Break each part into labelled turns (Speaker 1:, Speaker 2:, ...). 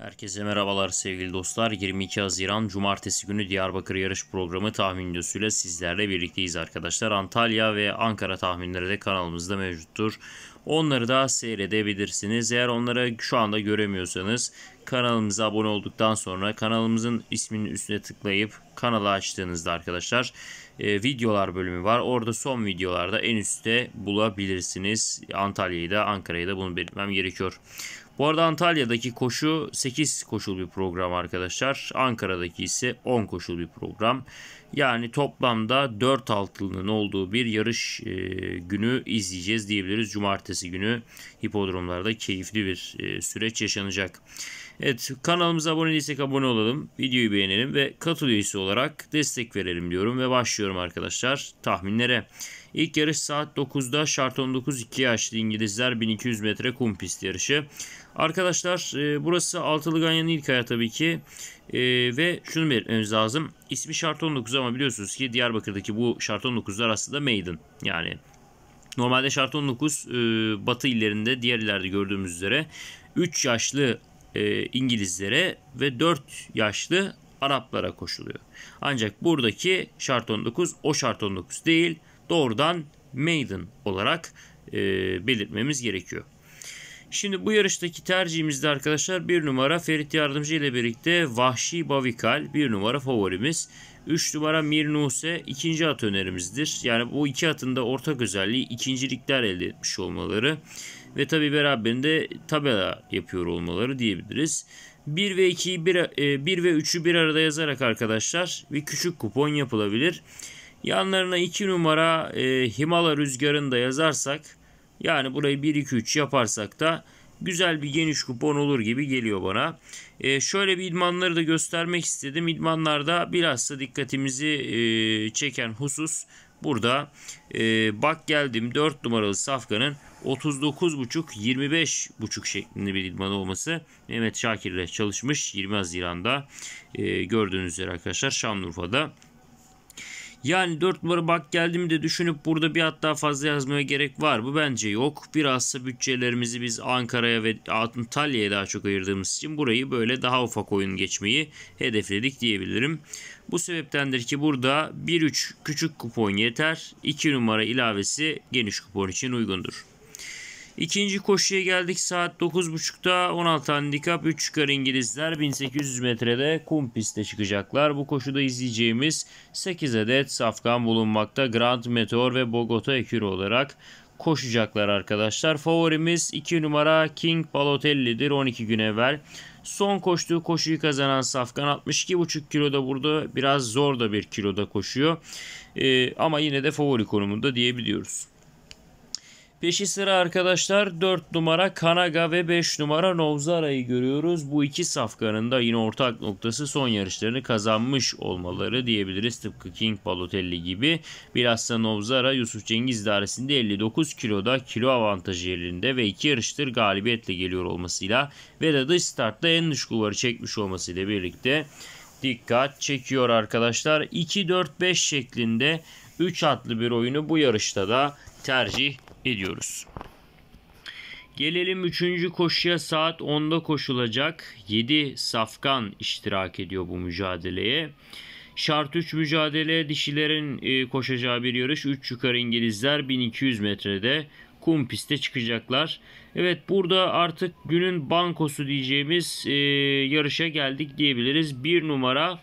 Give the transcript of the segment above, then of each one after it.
Speaker 1: Herkese merhabalar sevgili dostlar. 22 Haziran Cumartesi günü Diyarbakır yarış programı tahmin videosuyla sizlerle birlikteyiz arkadaşlar. Antalya ve Ankara tahminleri de kanalımızda mevcuttur. Onları da seyredebilirsiniz. Eğer onları şu anda göremiyorsanız kanalımıza abone olduktan sonra kanalımızın isminin üstüne tıklayıp kanalı açtığınızda arkadaşlar e, videolar bölümü var. Orada son videolarda en üstte bulabilirsiniz. Antalya'yı da Ankara'yı da bunu belirtmem gerekiyor. Bu arada Antalya'daki koşu 8 koşul bir program arkadaşlar. Ankara'daki ise 10 koşul bir program. Yani toplamda 4 altının olduğu bir yarış e, günü izleyeceğiz diyebiliriz. Cumartesi günü hipodromlarda keyifli bir e, süreç yaşanacak. Evet kanalımıza abone değilsek abone olalım. Videoyu beğenelim ve katıl olarak destek verelim diyorum ve başlıyorum arkadaşlar tahminlere. İlk yarış saat 9'da şart 19 2 yaşlı İngilizler 1200 metre kum pist yarışı. Arkadaşlar e, burası Altılı Ganyan'ın ilk ayağı tabii ki. E, ve şunu belirtmemiz lazım. İsmi şart 19 ama biliyorsunuz ki Diyarbakır'daki bu şart 19'lar aslında maiden. Yani normalde şart 19 e, batı illerinde diğer illerde gördüğümüz üzere 3 yaşlı e, İngilizlere ve 4 yaşlı Araplara koşuluyor. Ancak buradaki şart 19 o şart 19 değil doğrudan maiden olarak e, belirtmemiz gerekiyor. Şimdi bu yarıştaki tercihimizde arkadaşlar bir numara Ferit Yardımcı ile birlikte Vahşi Bavikal bir numara favorimiz. 3 numara Mirnuse ikinci at önerimizdir. Yani bu iki atın da ortak özelliği ikincilikler elde etmiş olmaları ve tabi beraberinde tabela yapıyor olmaları diyebiliriz. 1 ve 2'yi 1, 1 ve 3'ü bir arada yazarak arkadaşlar bir küçük kupon yapılabilir. Yanlarına 2 numara e, Himala rüzgarını da yazarsak yani burayı 1-2-3 yaparsak da güzel bir geniş kupon olur gibi geliyor bana. E, şöyle bir idmanları da göstermek istedim. İdmanlarda biraz da dikkatimizi e, çeken husus burada e, bak geldim 4 numaralı safkanın 39.5-25.5 şeklinde bir idman olması. Mehmet Şakir ile çalışmış 20 Haziran'da e, gördüğünüz üzere arkadaşlar Şanlıurfa'da yani 4 numara bak geldim de düşünüp burada bir hatta fazla yazmaya gerek var mı? Bence yok. Birazsa bütçelerimizi biz Ankara'ya ve Antalya'ya daha çok ayırdığımız için burayı böyle daha ufak oyun geçmeyi hedefledik diyebilirim. Bu sebeptendir ki burada 1-3 küçük kupon yeter. 2 numara ilavesi geniş kupon için uygundur. İkinci koşuya geldik saat 9.30'da 16 handikap 3 çıkar İngilizler 1800 metrede kum piste çıkacaklar. Bu koşuda izleyeceğimiz 8 adet safkan bulunmakta Grand Meteor ve Bogota ekürü olarak koşacaklar arkadaşlar. Favorimiz 2 numara King Balotelli'dir 12 gün evvel. Son koştuğu koşuyu kazanan Safkan 62,5 kiloda burada biraz zor da bir kiloda koşuyor. Ee, ama yine de favori konumunda diyebiliyoruz. Peşi sıra arkadaşlar 4 numara Kanaga ve 5 numara Novzara'yı görüyoruz. Bu iki safkanın da yine ortak noktası son yarışlarını kazanmış olmaları diyebiliriz. Tıpkı King Balotelli gibi. Bilhassa Novzara Yusuf Cengiz idaresinde 59 kiloda kilo avantajı elinde ve iki yarıştır galibiyetle geliyor olmasıyla ve de dış startta en dış kuvarı çekmiş olmasıyla birlikte dikkat çekiyor arkadaşlar. 2-4-5 şeklinde 3 atlı bir oyunu bu yarışta da tercih ediyoruz. Gelelim 3. koşuya saat 10'da koşulacak. 7 safkan iştirak ediyor bu mücadeleye. Şart 3 mücadele dişilerin e, koşacağı bir yarış. 3 yukarı İngilizler 1200 metrede kum piste çıkacaklar. Evet burada artık günün bankosu diyeceğimiz e, yarışa geldik diyebiliriz. 1 numara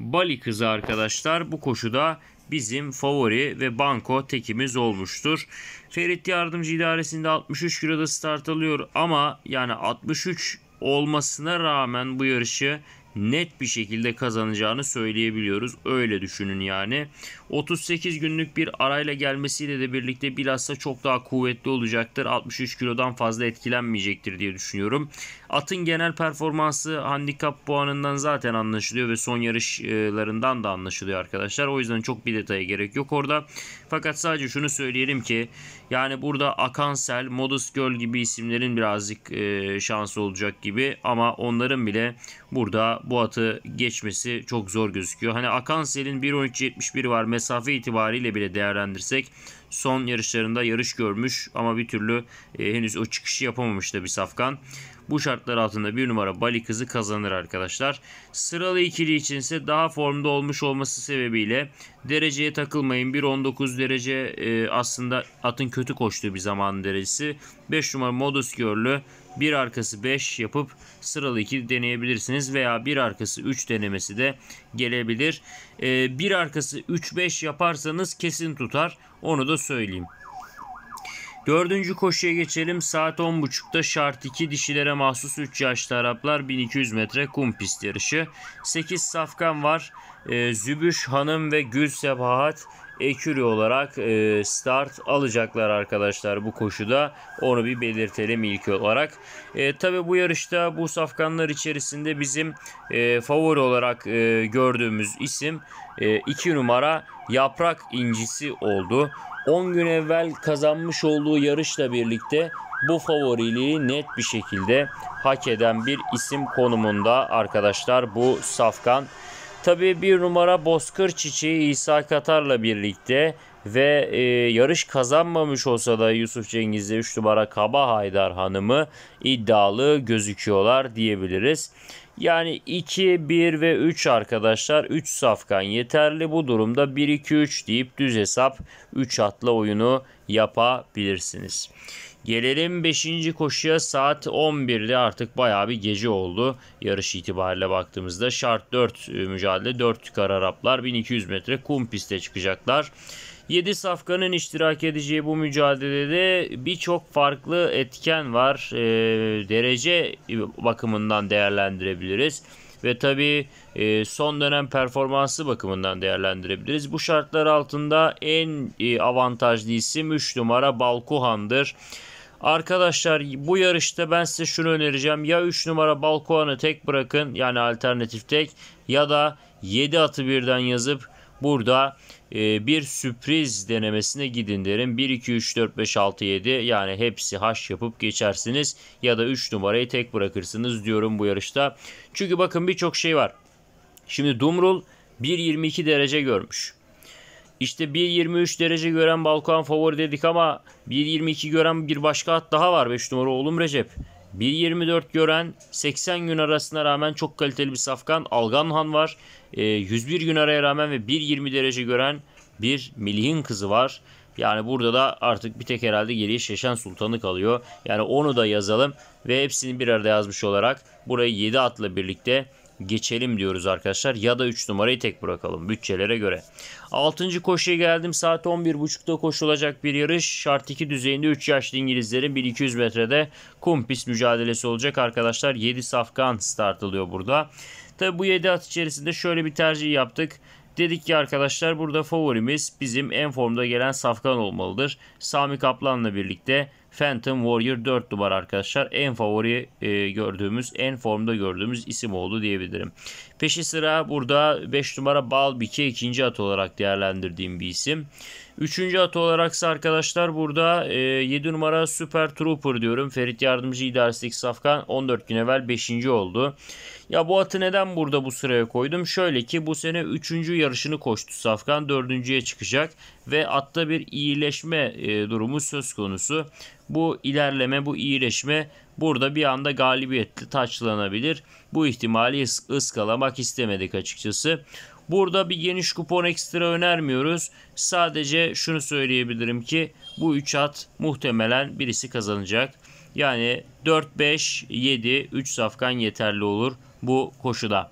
Speaker 1: Bali kızı arkadaşlar bu koşuda bizim favori ve banko tekimiz olmuştur. Ferit Yardımcı idaresinde 63 kiloda start alıyor ama yani 63 olmasına rağmen bu yarışı net bir şekilde kazanacağını söyleyebiliyoruz. Öyle düşünün yani. 38 günlük bir arayla gelmesiyle de birlikte bilhassa çok daha kuvvetli olacaktır. 63 kilodan fazla etkilenmeyecektir diye düşünüyorum. Atın genel performansı handikap puanından zaten anlaşılıyor ve son yarışlarından da anlaşılıyor arkadaşlar. O yüzden çok bir detaya gerek yok orada. Fakat sadece şunu söyleyelim ki yani burada Akansel, Modus Girl gibi isimlerin birazcık e, şansı olacak gibi ama onların bile burada bu atı geçmesi çok zor gözüküyor. Hani Akansel'in 1.13.71 var mesafe itibariyle bile değerlendirsek son yarışlarında yarış görmüş ama bir türlü e, henüz o çıkışı yapamamıştı bir Safkan. Bu şartlar altında bir numara Bali kızı kazanır arkadaşlar. Sıralı ikili için ise daha formda olmuş olması sebebiyle dereceye takılmayın. 1.19 derece e, aslında atın kötü koştuğu bir zaman derecesi. 5 numara Modus Görlü bir arkası 5 yapıp sıralı 2 deneyebilirsiniz veya bir arkası 3 denemesi de gelebilir. Ee, bir arkası 3-5 yaparsanız kesin tutar onu da söyleyeyim. Dördüncü koşuya geçelim. Saat 10.30'da şart 2 dişilere mahsus 3 yaşlı Araplar 1200 metre kum pist yarışı. 8 safkan var. E, Zübüş Hanım ve Gül Sebahat eküri olarak e, start alacaklar arkadaşlar bu koşuda. Onu bir belirtelim ilk olarak. E, Tabi bu yarışta bu safkanlar içerisinde bizim e, favori olarak e, gördüğümüz isim 2 e, numara yaprak incisi oldu. 10 gün evvel kazanmış olduğu yarışla birlikte bu favoriliği net bir şekilde hak eden bir isim konumunda arkadaşlar bu safkan. Tabii bir numara Bozkır Çiçeği İsa Katar'la birlikte ve e, yarış kazanmamış olsa da Yusuf Cengiz'le 3 numara Kaba Haydar Hanım'ı iddialı gözüküyorlar diyebiliriz. Yani 2, 1 ve 3 arkadaşlar 3 safkan yeterli. Bu durumda 1, 2, 3 deyip düz hesap 3 atla oyunu yapabilirsiniz. Gelelim 5. koşuya saat 11'de artık bayağı bir gece oldu. Yarış itibariyle baktığımızda şart 4 e, mücadele 4 kar 1200 metre kum piste çıkacaklar. 7 safkanın iştirak edeceği bu mücadelede birçok farklı etken var. E, derece e, bakımından değerlendirebiliriz ve tabii e, son dönem performansı bakımından değerlendirebiliriz. Bu şartlar altında en avantajlı isim 3 numara Balkuhan'dır. Arkadaşlar bu yarışta ben size şunu önereceğim. Ya 3 numara Balkoan'ı tek bırakın yani alternatif tek ya da 7 atı birden yazıp burada e, bir sürpriz denemesine gidin derim. 1, 2, 3, 4, 5, 6, 7 yani hepsi haş yapıp geçersiniz ya da 3 numarayı tek bırakırsınız diyorum bu yarışta. Çünkü bakın birçok şey var. Şimdi Dumrul 1.22 derece görmüş. İşte 1.23 derece gören Balkan favori dedik ama 1.22 gören bir başka at daha var 5 numara oğlum Recep. 1.24 gören 80 gün arasına rağmen çok kaliteli bir safkan Alganhan var. E, ee, 101 gün araya rağmen ve 1.20 derece gören bir Milihin kızı var. Yani burada da artık bir tek herhalde geriye Şeşen Sultan'ı kalıyor. Yani onu da yazalım ve hepsini bir arada yazmış olarak burayı 7 atla birlikte geçelim diyoruz arkadaşlar. Ya da 3 numarayı tek bırakalım bütçelere göre. 6. koşuya geldim. Saat 11.30'da koşulacak bir yarış. Şart 2 düzeyinde 3 yaşlı İngilizlerin 1200 metrede kum pist mücadelesi olacak arkadaşlar. 7 safkan start startılıyor burada. Tabi bu 7 at içerisinde şöyle bir tercih yaptık. Dedik ki arkadaşlar burada favorimiz bizim en formda gelen Safkan olmalıdır. Sami Kaplan'la birlikte Phantom Warrior 4 numara arkadaşlar. En favori e, gördüğümüz, en formda gördüğümüz isim oldu diyebilirim. Peşi sıra burada 5 numara Balbik'e ikinci at olarak değerlendirdiğim bir isim. Üçüncü at olaraksa arkadaşlar burada e, 7 numara Super Trooper diyorum. Ferit Yardımcı İdaresindeki Safkan 14 gün evvel 5. oldu. Ya bu atı neden burada bu sıraya koydum? Şöyle ki bu sene 3. yarışını koştu Safkan. 4.ye çıkacak ve atta bir iyileşme e, durumu söz konusu bu ilerleme, bu iyileşme burada bir anda galibiyetli taçlanabilir. Bu ihtimali ıskalamak istemedik açıkçası. Burada bir geniş kupon ekstra önermiyoruz. Sadece şunu söyleyebilirim ki bu 3 at muhtemelen birisi kazanacak. Yani 4, 5, 7, 3 safkan yeterli olur bu koşuda.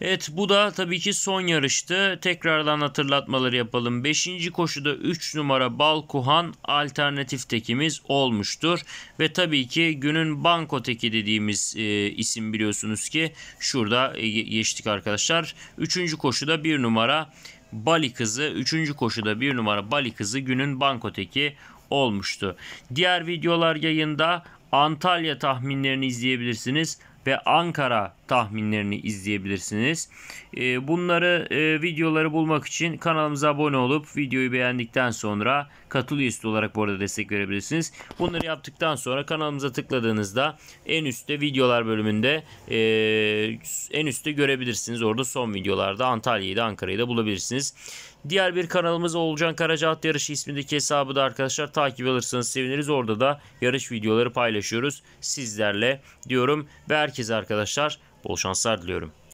Speaker 1: Evet bu da tabii ki son yarıştı. Tekrardan hatırlatmaları yapalım. 5. koşuda 3 numara Balkuhan alternatif tekimiz olmuştur. Ve tabii ki günün banko teki dediğimiz e, isim biliyorsunuz ki şurada e, geçtik arkadaşlar. 3. koşuda 1 numara Bali kızı 3. koşuda 1 numara Bali kızı günün banko teki olmuştu. Diğer videolar yayında Antalya tahminlerini izleyebilirsiniz ve Ankara tahminlerini izleyebilirsiniz. Ee, bunları e, videoları bulmak için kanalımıza abone olup videoyu beğendikten sonra katıl üyesi olarak bu arada destek verebilirsiniz. Bunları yaptıktan sonra kanalımıza tıkladığınızda en üstte videolar bölümünde e, en üstte görebilirsiniz. Orada son videolarda Antalya'yı da Ankara'yı da bulabilirsiniz. Diğer bir kanalımız Oğulcan Karacaat Yarışı ismindeki hesabı da arkadaşlar takip alırsanız seviniriz. Orada da yarış videoları paylaşıyoruz sizlerle diyorum ve herkese arkadaşlar bol şanslar diliyorum.